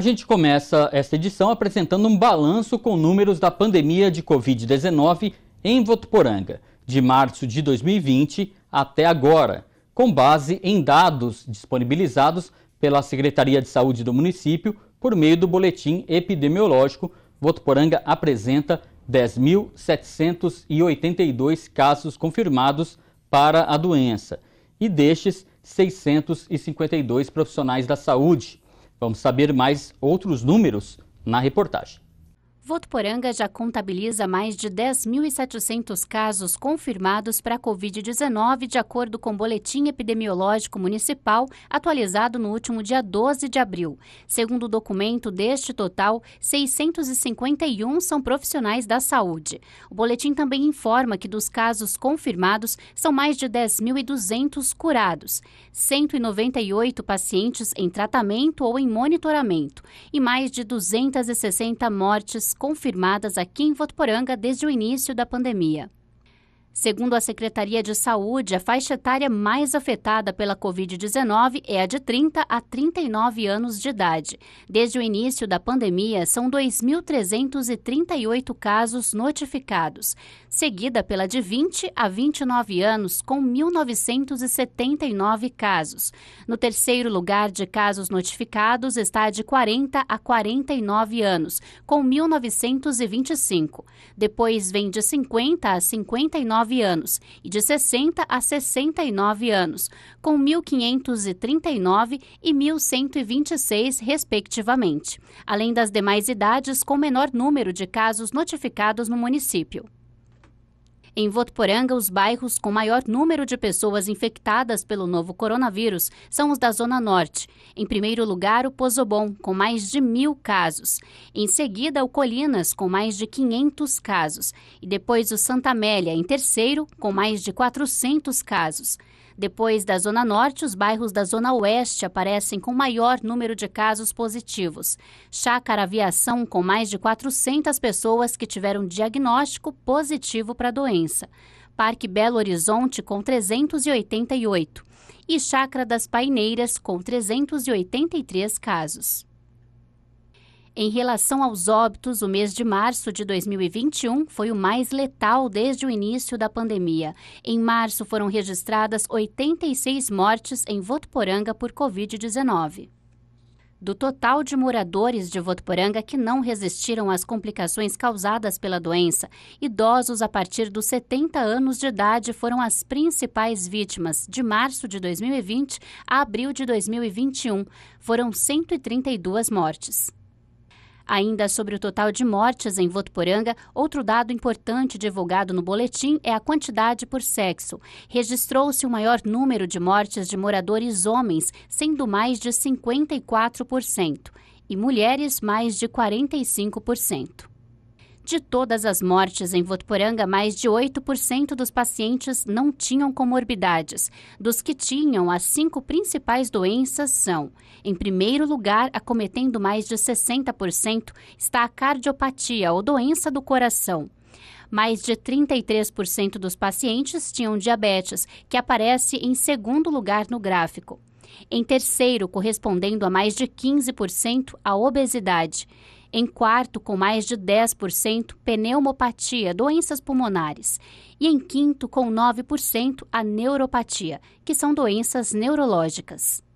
A gente começa esta edição apresentando um balanço com números da pandemia de Covid-19 em Votuporanga, de março de 2020 até agora, com base em dados disponibilizados pela Secretaria de Saúde do município por meio do boletim epidemiológico. Votuporanga apresenta 10.782 casos confirmados para a doença e destes 652 profissionais da saúde Vamos saber mais outros números na reportagem. Votuporanga já contabiliza mais de 10.700 casos confirmados para a Covid-19, de acordo com o Boletim Epidemiológico Municipal, atualizado no último dia 12 de abril. Segundo o documento, deste total, 651 são profissionais da saúde. O boletim também informa que dos casos confirmados, são mais de 10.200 curados, 198 pacientes em tratamento ou em monitoramento e mais de 260 mortes confirmadas aqui em Votuporanga desde o início da pandemia. Segundo a Secretaria de Saúde, a faixa etária mais afetada pela Covid-19 é a de 30 a 39 anos de idade. Desde o início da pandemia, são 2.338 casos notificados, seguida pela de 20 a 29 anos, com 1.979 casos. No terceiro lugar de casos notificados está a de 40 a 49 anos, com 1.925. Depois vem de 50 a 59 59 anos e de 60 a 69 anos, com 1.539 e 1.126, respectivamente, além das demais idades com menor número de casos notificados no município. Em Votuporanga, os bairros com maior número de pessoas infectadas pelo novo coronavírus são os da Zona Norte. Em primeiro lugar, o Pozobon, com mais de mil casos. Em seguida, o Colinas, com mais de 500 casos. E depois o Santa Amélia, em terceiro, com mais de 400 casos. Depois da Zona Norte, os bairros da Zona Oeste aparecem com maior número de casos positivos. Chácara Aviação, com mais de 400 pessoas que tiveram diagnóstico positivo para a doença. Parque Belo Horizonte, com 388. E Chácara das Paineiras, com 383 casos. Em relação aos óbitos, o mês de março de 2021 foi o mais letal desde o início da pandemia. Em março foram registradas 86 mortes em Votuporanga por Covid-19. Do total de moradores de Votuporanga que não resistiram às complicações causadas pela doença, idosos a partir dos 70 anos de idade foram as principais vítimas de março de 2020 a abril de 2021. Foram 132 mortes. Ainda sobre o total de mortes em Votuporanga, outro dado importante divulgado no boletim é a quantidade por sexo. Registrou-se o maior número de mortes de moradores homens, sendo mais de 54%, e mulheres mais de 45%. De todas as mortes em Votuporanga, mais de 8% dos pacientes não tinham comorbidades. Dos que tinham, as cinco principais doenças são: em primeiro lugar, acometendo mais de 60%, está a cardiopatia, ou doença do coração. Mais de 33% dos pacientes tinham diabetes, que aparece em segundo lugar no gráfico. Em terceiro, correspondendo a mais de 15%, a obesidade. Em quarto, com mais de 10%, pneumopatia, doenças pulmonares. E em quinto, com 9%, a neuropatia, que são doenças neurológicas.